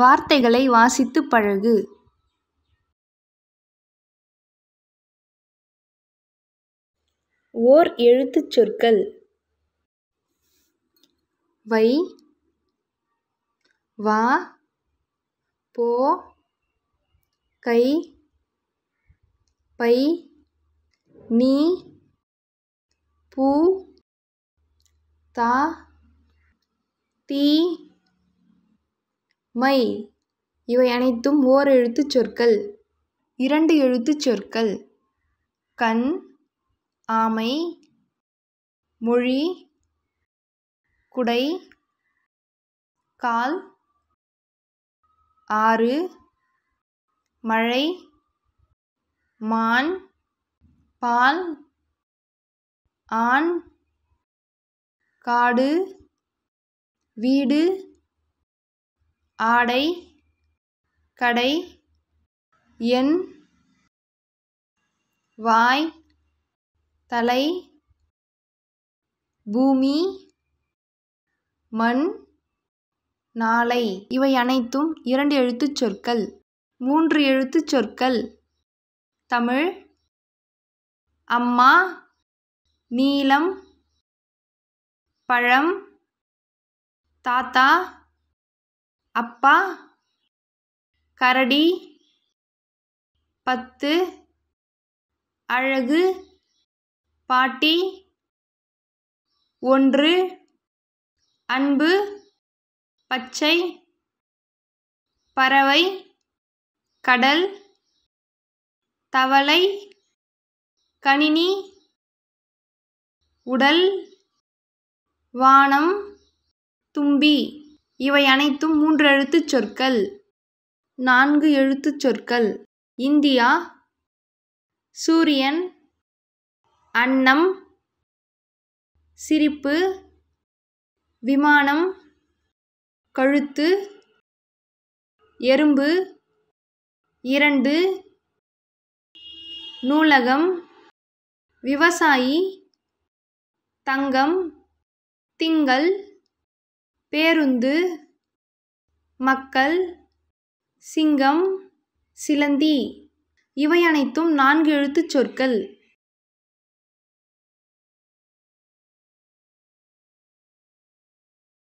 வார்த்தைகளை வாசித்துப் பழகு ஓர் எழுத்துச் சொற்கள் வை வா போ கை பை நீ பூ தா தீ மை இவை அனைத்தும் ஓர் எழுத்துச் சொற்கள் இரண்டு எழுத்துச் சொற்கள் கண் ஆமை மொழி குடை கால் ஆறு மழை மான் பால் ஆண் காடு வீடு ஆடை கடை எண் வாய் தலை பூமி மண் நாளை இவை அனைத்தும் இரண்டு எழுத்துச் சொற்கள் மூன்று எழுத்துச் சொற்கள் தமிழ் அம்மா நீலம் பழம் தாத்தா அப்பா கரடி பத்து அழகு பாட்டி ஒன்று அன்பு பச்சை பறவை கடல் தவளை கணினி உடல் வானம் தும்பி இவை அனைத்தும் மூன்று எழுத்துச் சொற்கள் நான்கு எழுத்துச் சொற்கள் இந்தியா சூரியன் அன்னம் சிரிப்பு விமானம் கழுத்து எறும்பு இரண்டு நூலகம் விவசாயி தங்கம் திங்கள் பேருந்து மக்கள் சிங்கம் சிலந்தி இவை அனைத்தும் நான்கு எழுத்துச் சொற்கள்